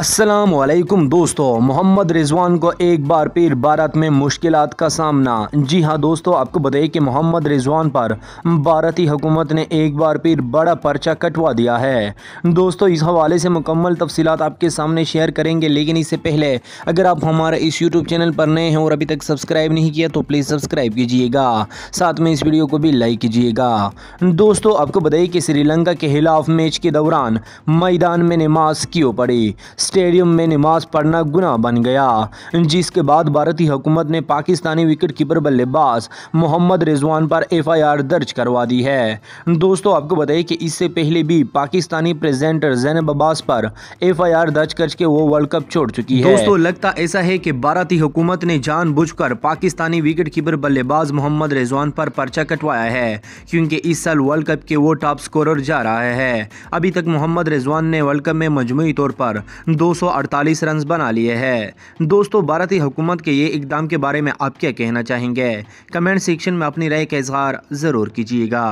असलकुम दोस्तों मोहम्मद रिजवान को एक बार फिर भारत में मुश्किल का सामना जी हाँ दोस्तों आपको बताइए कि मोहम्मद रिजवान पर भारतीय हुकूमत ने एक बार फिर बड़ा पर्चा कटवा दिया है दोस्तों इस हवाले से मुकम्मल तफसीत आपके सामने शेयर करेंगे लेकिन इससे पहले अगर आप हमारे इस यूट्यूब चैनल पर नए हैं और अभी तक सब्सक्राइब नहीं किया तो प्लीज़ सब्सक्राइब कीजिएगा साथ में इस वीडियो को भी लाइक कीजिएगा दोस्तों आपको बताइए कि श्रीलंका के खिलाफ मैच के दौरान मैदान में नमाज क्यों पड़ी स्टेडियम में नमाज पढ़ना गुना बन गया जिसके बाद भारतीय हुकूमत ने पाकिस्तानी विकेट कीपर बल्लेबाज मोहम्मद रिजवान पर एफआईआर दर्ज करवा दी है दोस्तों आपको बताइए कि इससे पहले भी पाकिस्तानी प्रेजेंटर जैनब अब्बास पर एफ दर्ज करके वो वर्ल्ड कप छोड़ चुकी है दोस्तों लगता ऐसा है कि भारतीय हुकूमत ने जान पाकिस्तानी विकेट कीपर बल्लेबाज मोहम्मद रिजवान पर पर्चा कटवाया है क्योंकि इस साल वर्ल्ड कप के वो टॉप स्कोरर जा रहा है अभी तक मोहम्मद रिजवान ने वर्ल्ड कप में मजमू तौर पर 248 रन्स बना लिए हैं दोस्तों भारतीय हुकूमत के ये इकदाम के बारे में आप क्या कहना चाहेंगे कमेंट सेक्शन में अपनी राय का इजहार ज़रूर कीजिएगा